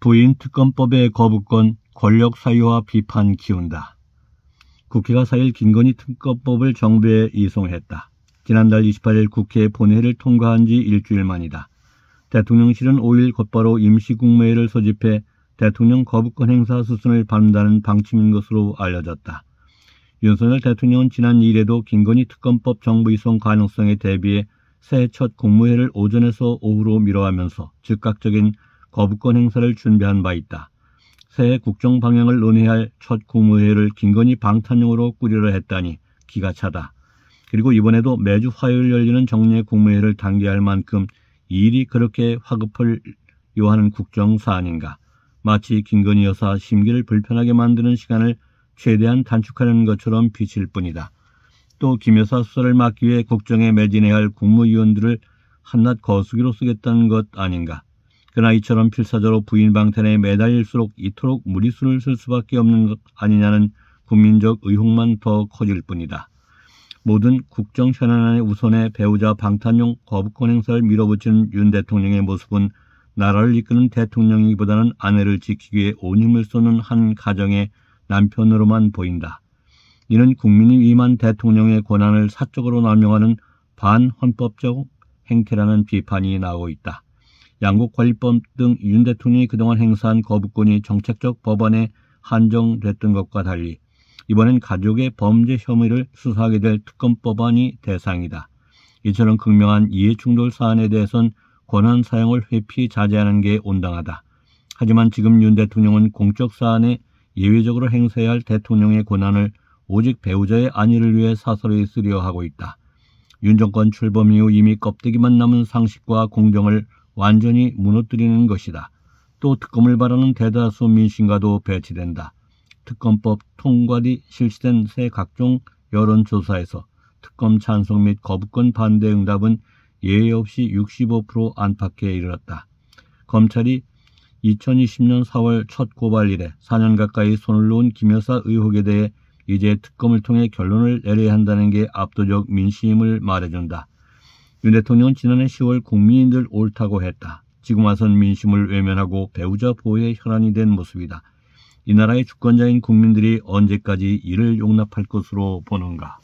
부인 특검법의 거부권, 권력 사유화 비판 키운다. 국회가 4일 김건희 특검법을 정부에 이송했다. 지난달 28일 국회 본회를 통과한 지 일주일 만이다. 대통령실은 5일 곧바로 임시국무회를 소집해 대통령 거부권 행사 수순을 밟는다는 방침인 것으로 알려졌다. 윤석열 대통령은 지난 2일에도 김건희 특검법 정부 이송 가능성에 대비해 새해 첫 국무회를 오전에서 오후로 미뤄하면서 즉각적인 거부권 행사를 준비한 바 있다. 새해 국정 방향을 논의할 첫 국무회의를 김건희 방탄용으로 꾸려려 했다니 기가 차다. 그리고 이번에도 매주 화요일 열리는 정례 국무회의를 단기할 만큼 일이 그렇게 화급을 요하는 국정 사안인가. 마치 김건희 여사 심기를 불편하게 만드는 시간을 최대한 단축하는 것처럼 비칠 뿐이다. 또김 여사 수사를 막기 위해 국정에 매진해야 할 국무위원들을 한낱 거수기로 쓰겠다는 것 아닌가. 그러나 이처럼 필사적으로 부인 방탄에 매달릴수록 이토록 무리수를 쓸 수밖에 없는 것 아니냐는 국민적 의혹만 더 커질 뿐이다. 모든 국정 현안의 우선에 배우자 방탄용 거부권 행사를 밀어붙이는 윤 대통령의 모습은 나라를 이끄는 대통령이기보다는 아내를 지키기 위해 온 힘을 쏘는 한 가정의 남편으로만 보인다. 이는 국민이 위임한 대통령의 권한을 사적으로 남용하는 반헌법적 행태라는 비판이 나오고 있다. 양국 관리법등 윤 대통령이 그동안 행사한 거부권이 정책적 법안에 한정됐던 것과 달리 이번엔 가족의 범죄 혐의를 수사하게 될 특검법안이 대상이다. 이처럼 극명한 이해충돌 사안에 대해선 권한 사용을 회피 자제하는 게 온당하다. 하지만 지금 윤 대통령은 공적 사안에 예외적으로 행사해야 할 대통령의 권한을 오직 배우자의 안위를 위해 사설에 쓰려 하고 있다. 윤 정권 출범 이후 이미 껍데기만 남은 상식과 공정을 완전히 무너뜨리는 것이다. 또 특검을 바라는 대다수 민심과도 배치된다. 특검법 통과 뒤 실시된 새 각종 여론조사에서 특검 찬성 및 거부권 반대 응답은 예외 없이 65% 안팎에 이르렀다. 검찰이 2020년 4월 첫 고발일에 4년 가까이 손을 놓은 김 여사 의혹에 대해 이제 특검을 통해 결론을 내려야 한다는 게 압도적 민심을 말해준다. 윤 대통령은 지난해 10월 국민들 인 옳다고 했다. 지금 와선 민심을 외면하고 배우자 보호에 혈안이 된 모습이다. 이 나라의 주권자인 국민들이 언제까지 이를 용납할 것으로 보는가.